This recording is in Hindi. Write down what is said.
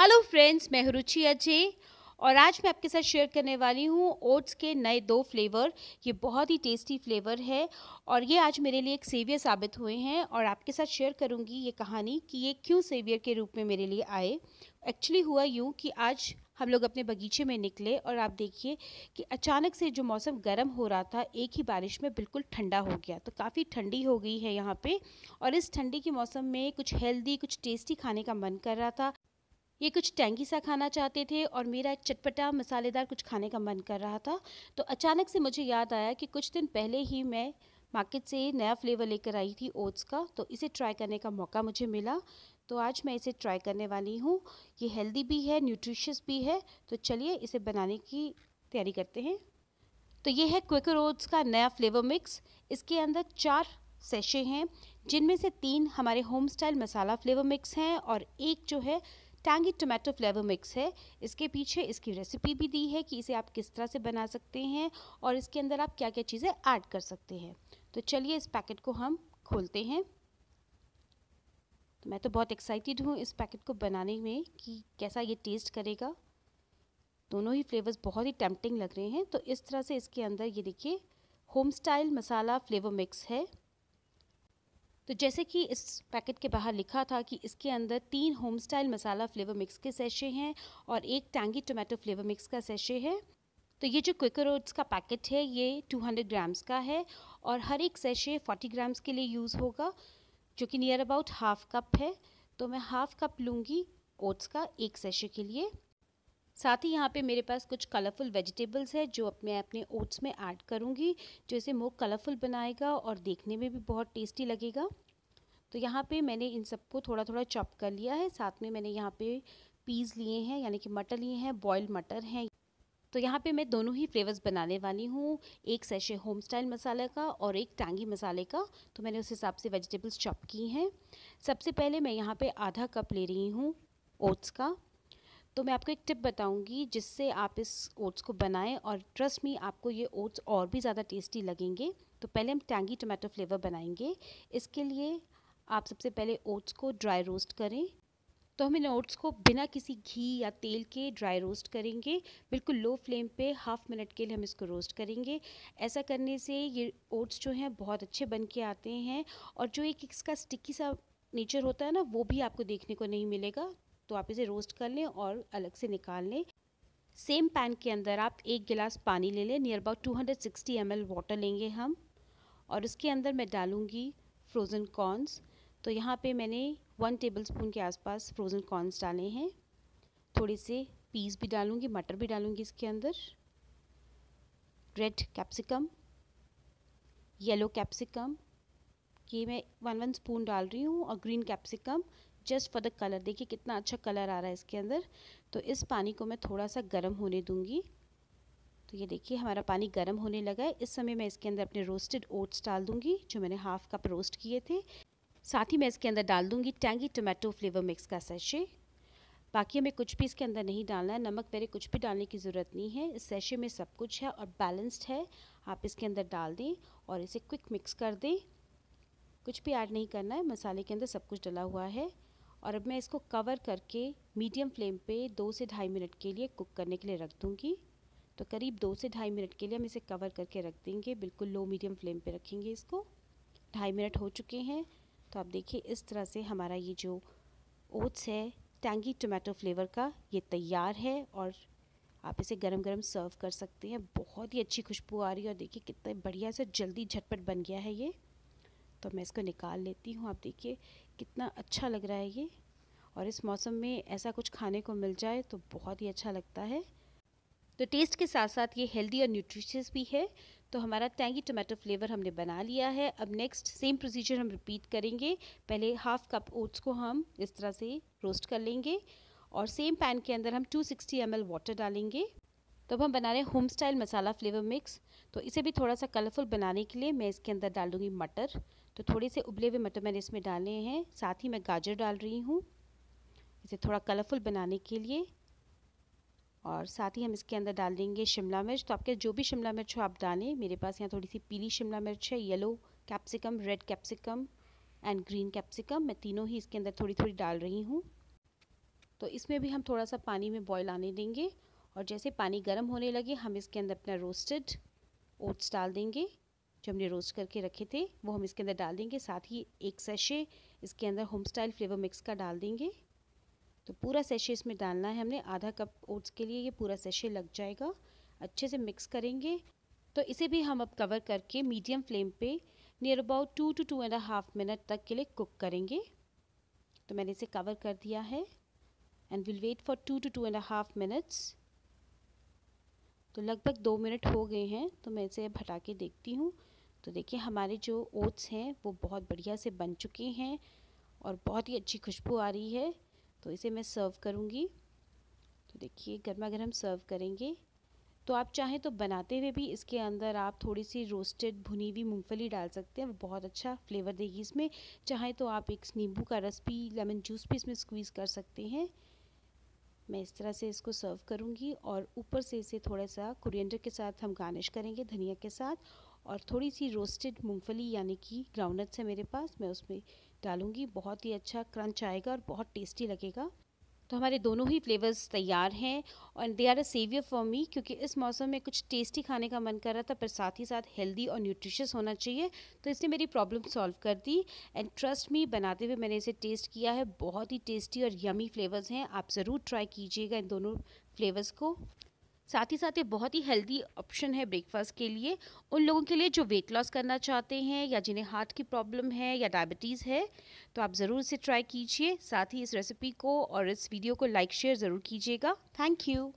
हेलो फ्रेंड्स मैं रुचि अजय और आज मैं आपके साथ शेयर करने वाली हूँ ओट्स के नए दो फ्लेवर ये बहुत ही टेस्टी फ्लेवर है और ये आज मेरे लिए एक सेवियर साबित हुए हैं और आपके साथ शेयर करूँगी ये कहानी कि ये क्यों सेवियर के रूप में मेरे लिए आए एक्चुअली हुआ यूँ कि आज हम लोग अपने बगीचे में निकले और आप देखिए कि अचानक से जो मौसम गर्म हो रहा था एक ही बारिश में बिल्कुल ठंडा हो गया तो काफ़ी ठंडी हो गई है यहाँ पे और इस ठंडी के मौसम में कुछ हेल्दी कुछ टेस्टी खाने का मन कर रहा था ये कुछ टैंगी सा खाना चाहते थे और मेरा चटपटा मसालेदार कुछ खाने का मन कर रहा था तो अचानक से मुझे याद आया कि कुछ दिन पहले ही मैं मार्केट से नया फ्लेवर लेकर आई थी ओट्स का तो इसे ट्राई करने का मौका मुझे मिला तो आज मैं इसे ट्राई करने वाली हूँ ये हेल्दी भी है न्यूट्रिशियस भी है तो चलिए इसे बनाने की तैयारी करते हैं तो ये है क्विकर ओट्स का नया फ्लेवर मिक्स इसके अंदर चार सेशे हैं जिनमें से तीन हमारे home style masala flavour mix हैं और एक जो है टांगी टोमेटो फ्लेवर मिक्स है इसके पीछे इसकी रेसिपी भी दी है कि इसे आप किस तरह से बना सकते हैं और इसके अंदर आप क्या क्या चीज़ें ऐड कर सकते हैं तो चलिए इस पैकेट को हम खोलते हैं तो मैं तो बहुत एक्साइटेड हूँ इस पैकेट को बनाने में कि कैसा ये टेस्ट करेगा दोनों ही फ्लेवर्स बहुत ही टेम्पटिंग लग रहे हैं तो इस तरह से इसके अंदर ये देखिए home style masala flavour mix है तो जैसे कि इस पैकेट के बाहर लिखा था कि इसके अंदर तीन home style masala flavour mix के सेशे हैं और एक टैंगी टोमेटो फ्लेवर मिक्स का सेशे है तो ये जो क्विकर ओट्स का पैकेट है ये 200 ग्राम्स का है और हर एक सेशे 40 ग्राम्स के लिए यूज़ होगा जो कि नियर अबाउट हाफ कप है तो मैं हाफ कप लूँगी ओट्स का एक सेशे के लिए साथ ही यहाँ पे मेरे पास कुछ कलरफुल वेजिटेबल्स है जो मैं अपने ओट्स में ऐड करूँगी जो इसे मोर कलरफुल बनाएगा और देखने में भी बहुत टेस्टी लगेगा तो यहाँ पे मैंने इन सबको थोड़ा थोड़ा चॉप कर लिया है साथ में मैंने यहाँ पे पीज़ लिए हैं यानी कि मटर लिए हैं बॉयल्ड मटर हैं तो यहाँ पे मैं दोनों ही फ्लेवर्स बनाने वाली हूँ एक सेशे होम स्टाइल मसाले का और एक टांगी मसाले का तो मैंने उस हिसाब से वेजिटेबल्स चॉप की हैं सबसे पहले मैं यहाँ पे आधा कप ले रही हूँ ओट्स का तो मैं आपको एक टिप बताऊंगी जिससे आप इस ओट्स को बनाएं और ट्रस्ट मी आपको ये ओट्स और भी ज़्यादा टेस्टी लगेंगे तो पहले हम टैंगी टोमेटो फ्लेवर बनाएंगे इसके लिए आप सबसे पहले ओट्स को ड्राई रोस्ट करें तो हम इन ओट्स को बिना किसी घी या तेल के ड्राई रोस्ट करेंगे बिल्कुल लो फ्लेम पे हाफ मिनट के लिए हम इसको रोस्ट करेंगे ऐसा करने से ये ओट्स जो हैं बहुत अच्छे बन के आते हैं और जो एक इसका स्टिकी सा नेचर होता है ना वो भी आपको देखने को नहीं मिलेगा तो आप इसे रोस्ट कर लें और अलग से निकाल लें सेम पैन के अंदर आप एक गिलास पानी ले लें near about two hundred sixty M L water लेंगे हम और इसके अंदर मैं डालूँगी फ्रोज़न कॉर्नस तो यहाँ पे मैंने वन टेबल स्पून के आसपास फ्रोज़न कॉर्नस डाले हैं थोड़े से पीस भी डालूँगी मटर भी डालूँगी इसके अंदर रेड कैप्सिकम येलो कैप्सिकम ये मैं वन वन स्पून डाल रही हूँ और green capsicum just for the colour देखिए कितना अच्छा कलर आ रहा है इसके अंदर तो इस पानी को मैं थोड़ा सा गर्म होने दूँगी तो ये देखिए हमारा पानी गर्म होने लगा है इस समय मैं इसके अंदर अपने रोस्टेड ओट्स डाल दूँगी जो मैंने हाफ कप रोस्ट किए थे साथ ही मैं इसके अंदर डाल दूँगी टैंगी टोमेटो फ्लेवर मिक्स का सैशे बाकी हमें कुछ भी इसके अंदर नहीं डालना है नमक मेरे कुछ भी डालने की ज़रूरत नहीं है इस सैशे में सब कुछ है और बैलेंस्ड है आप इसके अंदर डाल दें और इसे क्विक मिक्स कर दें कुछ भी ऐड नहीं करना है मसाले के अंदर सब कुछ डला हुआ है और अब मैं इसको कवर करके मीडियम फ्लेम पे दो से ढाई मिनट के लिए कुक करने के लिए रख दूँगी तो करीब दो से ढाई मिनट के लिए हम इसे कवर करके रख देंगे बिल्कुल लो मीडियम फ्लेम पे रखेंगे इसको ढाई मिनट हो चुके हैं तो आप देखिए इस तरह से हमारा ये जो ओट्स है टैंगी टोमेटो फ्लेवर का ये तैयार है और आप इसे गरम गरम सर्व कर सकते हैं बहुत ही अच्छी खुशबू आ रही है और देखिए कितना बढ़िया से जल्दी झटपट बन गया है ये तो मैं इसको निकाल लेती हूँ आप देखिए कितना अच्छा लग रहा है ये और इस मौसम में ऐसा कुछ खाने को मिल जाए तो बहुत ही अच्छा लगता है तो टेस्ट के साथ साथ ये हेल्दी और न्यूट्रिशियस भी है तो हमारा टैंगी टमाटो फ्लेवर हमने बना लिया है अब नेक्स्ट सेम प्रोसीजर हम रिपीट करेंगे पहले हाफ कप ओट्स को हम इस तरह से रोस्ट कर लेंगे और सेम पैन के अंदर हम 260 सिक्सटी वाटर डालेंगे तो अब हम बना रहे हैं home style masala flavour mix तो इसे भी थोड़ा सा कलरफुल बनाने के लिए मैं इसके अंदर डालूँगी मटर तो थोड़े से उबले हुए मटर मैंने इसमें डाले हैं साथ ही मैं गाजर डाल रही हूँ इसे थोड़ा कलरफुल बनाने के लिए और साथ ही हम इसके अंदर डाल देंगे शिमला मिर्च तो आपके जो भी शिमला मिर्च हो आप डालें मेरे पास यहाँ थोड़ी सी पीली शिमला मिर्च है yellow capsicum red capsicum and green capsicum मैं तीनों ही इसके अंदर थोड़ी थोड़ी डाल रही हूँ तो इसमें भी हम थोड़ा सा पानी में बॉयल आने देंगे और जैसे पानी गर्म होने लगे हम इसके अंदर अपना रोस्टेड ओट्स डाल देंगे जो हमने रोस्ट करके रखे थे वो हम इसके अंदर डाल देंगे साथ ही एक सेशे इसके अंदर होम स्टाइल फ्लेवर मिक्स का डाल देंगे तो पूरा सैशे इसमें डालना है हमने आधा कप ओट्स के लिए ये पूरा सैशे लग जाएगा अच्छे से मिक्स करेंगे तो इसे भी हम अब कवर करके मीडियम फ्लेम पे near about two two two and half minute तक के लिए कुक करेंगे तो मैंने इसे कवर कर दिया है and will wait for two two two and half minutes तो लगभग दो मिनट हो गए हैं तो मैं इसे अब हटा के देखती हूँ तो देखिए हमारे जो ओट्स हैं वो बहुत बढ़िया से बन चुके हैं और बहुत ही अच्छी खुशबू आ रही है तो इसे मैं सर्व करूँगी तो देखिए गर्मा गर्म सर्व करेंगे तो आप चाहें तो बनाते हुए भी इसके अंदर आप थोड़ी सी रोस्टेड भुनी हुई मूँगफली डाल सकते हैं वो बहुत अच्छा फ्लेवर देगी इसमें चाहें तो आप एक नींबू का रस भी लेमन जूस भी इसमें स्क्वीज़ कर सकते हैं मैं इस तरह से इसको सर्व करूँगी और ऊपर से इसे थोड़ा सा कुरियंडर के साथ हम गार्निश करेंगे धनिया के साथ और थोड़ी सी रोस्टेड मूंगफली यानी कि ग्राउंडनट्स है मेरे पास मैं उसमें डालूंगी बहुत ही अच्छा क्रंच आएगा और बहुत टेस्टी लगेगा तो हमारे दोनों ही फ्लेवर्स तैयार हैं और they are a saviour for me क्योंकि इस मौसम में कुछ टेस्टी खाने का मन कर रहा था पर साथ ही साथ हेल्दी और न्यूट्रिशियस होना चाहिए तो इसने मेरी प्रॉब्लम सॉल्व कर दी एंड ट्रस्ट मी बनाते हुए मैंने इसे टेस्ट किया है बहुत ही टेस्टी और यमी फ्लेवर्स हैं आप ज़रूर ट्राई कीजिएगा इन दोनों फ्लेवर्स को साथ ही साथ ये बहुत ही हेल्दी ऑप्शन है ब्रेकफास्ट के लिए उन लोगों के लिए जो वेट लॉस करना चाहते हैं या जिन्हें हार्ट की प्रॉब्लम है या डायबिटीज़ है तो आप ज़रूर इसे ट्राई कीजिए साथ ही इस रेसिपी को और इस वीडियो को लाइक शेयर ज़रूर कीजिएगा थैंक यू